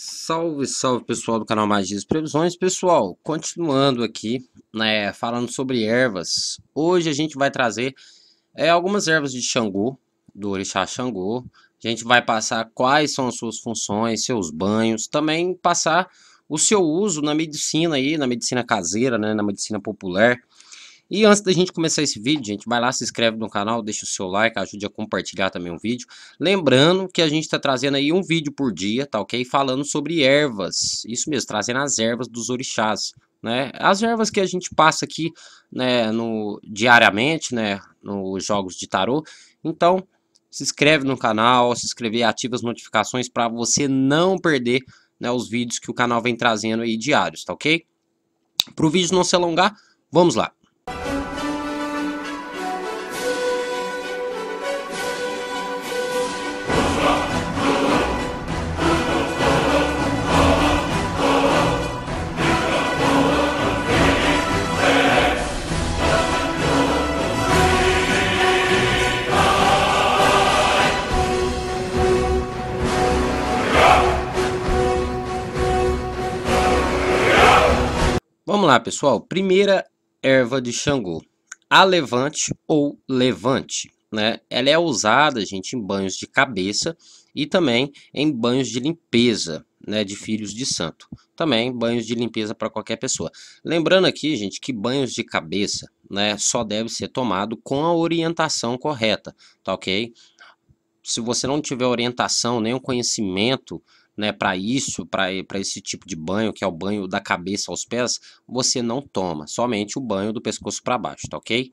Salve, salve pessoal do canal Magias Previsões. Pessoal, continuando aqui, né, falando sobre ervas. Hoje a gente vai trazer é, algumas ervas de Xangô, do Orixá Xangô. A gente vai passar quais são as suas funções, seus banhos, também passar o seu uso na medicina aí, na medicina caseira, né, na medicina popular. E antes da gente começar esse vídeo, gente, vai lá, se inscreve no canal, deixa o seu like, ajude a compartilhar também o vídeo. Lembrando que a gente está trazendo aí um vídeo por dia, tá ok? Falando sobre ervas, isso mesmo, trazendo as ervas dos orixás, né? As ervas que a gente passa aqui, né, no, diariamente, né, nos jogos de tarô. Então, se inscreve no canal, se inscrever, ativa as notificações para você não perder né, os vídeos que o canal vem trazendo aí diários, tá ok? Para o vídeo não se alongar, vamos lá. pessoal? Primeira erva de Xangô, alevante ou levante. Né? Ela é usada, gente, em banhos de cabeça e também em banhos de limpeza, né, de filhos de santo. Também banhos de limpeza para qualquer pessoa. Lembrando aqui, gente, que banhos de cabeça, né, só deve ser tomado com a orientação correta, tá OK? Se você não tiver orientação, nenhum conhecimento né, para isso, para esse tipo de banho, que é o banho da cabeça aos pés, você não toma, somente o banho do pescoço para baixo, tá ok?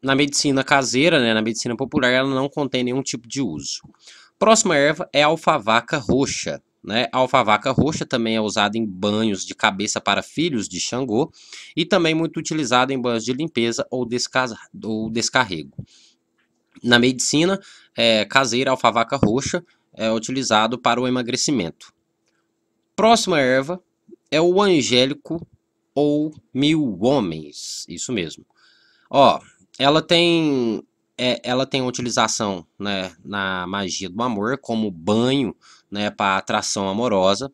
Na medicina caseira, né, na medicina popular, ela não contém nenhum tipo de uso. Próxima erva é a alfavaca roxa. Né? A alfavaca roxa também é usada em banhos de cabeça para filhos de Xangô e também muito utilizada em banhos de limpeza ou, desca ou descarrego. Na medicina é, caseira, a alfavaca roxa é utilizado para o emagrecimento. Próxima erva é o angélico ou mil homens, isso mesmo. Ó, ela tem é, ela tem utilização né, na magia do amor como banho né, para atração amorosa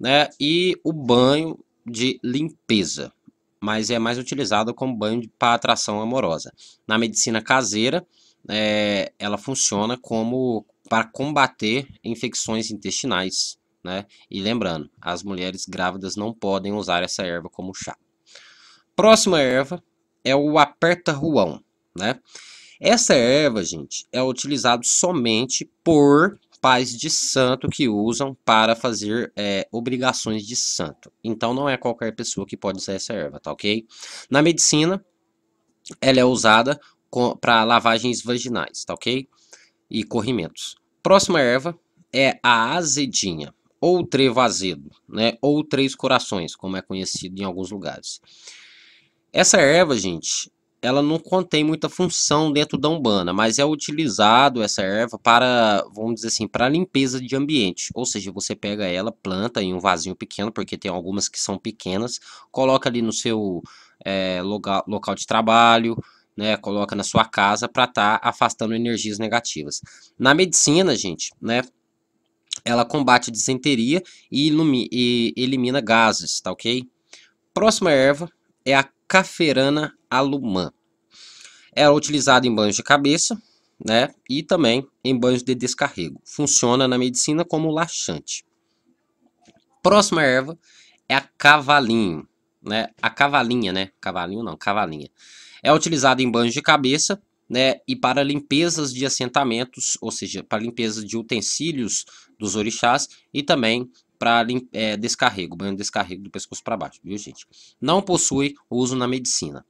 né, e o banho de limpeza, mas é mais utilizado como banho para atração amorosa. Na medicina caseira, é, ela funciona como para combater infecções intestinais, né? E lembrando, as mulheres grávidas não podem usar essa erva como chá. Próxima erva é o aperta-ruão, né? Essa erva, gente, é utilizada somente por pais de santo que usam para fazer é, obrigações de santo. Então, não é qualquer pessoa que pode usar essa erva, tá ok? Na medicina, ela é usada para lavagens vaginais, tá ok? E corrimentos. Próxima erva é a azedinha, ou trevo azedo, né? Ou três corações, como é conhecido em alguns lugares. Essa erva, gente, ela não contém muita função dentro da umbana, mas é utilizado essa erva para, vamos dizer assim, para limpeza de ambiente. Ou seja, você pega ela, planta em um vasinho pequeno, porque tem algumas que são pequenas, coloca ali no seu é, eh, local, local de trabalho, né, coloca na sua casa para estar tá afastando energias negativas. Na medicina, gente, né, ela combate disenteria e, e, elimina gases, tá ok? Próxima erva é a Caferana alumã. Ela é utilizada em banhos de cabeça, né, e também em banhos de descarrego. Funciona na medicina como laxante. Próxima erva é a cavalinho né? A cavalinha, né? Cavalinho não, cavalinha. É utilizada em banhos de cabeça, né? E para limpezas de assentamentos, ou seja, para limpeza de utensílios dos orixás e também para é, descarrego, banho de descarrego do pescoço para baixo, viu gente? Não possui uso na medicina.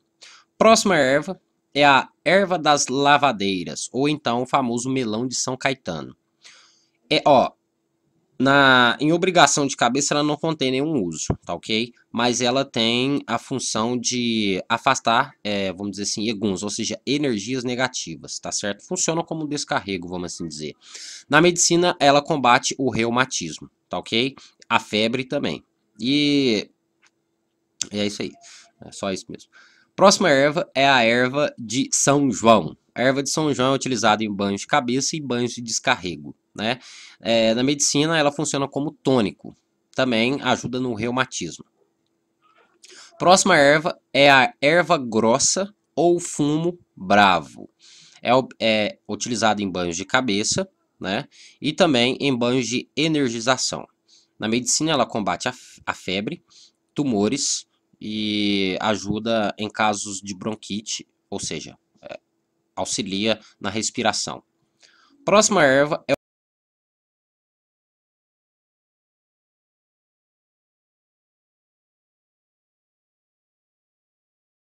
Próxima erva é a erva das lavadeiras, ou então o famoso melão de São Caetano. É, ó, na, em obrigação de cabeça, ela não contém nenhum uso, tá ok? Mas ela tem a função de afastar, é, vamos dizer assim, eguns, ou seja, energias negativas, tá certo? Funciona como descarrego, vamos assim dizer. Na medicina, ela combate o reumatismo, tá ok? A febre também. E é isso aí, é só isso mesmo. Próxima erva é a erva de São João. A erva de São João é utilizada em banhos de cabeça e banhos de descarrego. Né? É, na medicina, ela funciona como tônico, também ajuda no reumatismo. Próxima erva é a erva grossa ou fumo bravo. É, é utilizada em banhos de cabeça né? e também em banhos de energização. Na medicina, ela combate a, a febre, tumores e ajuda em casos de bronquite, ou seja, é, auxilia na respiração. Próxima erva é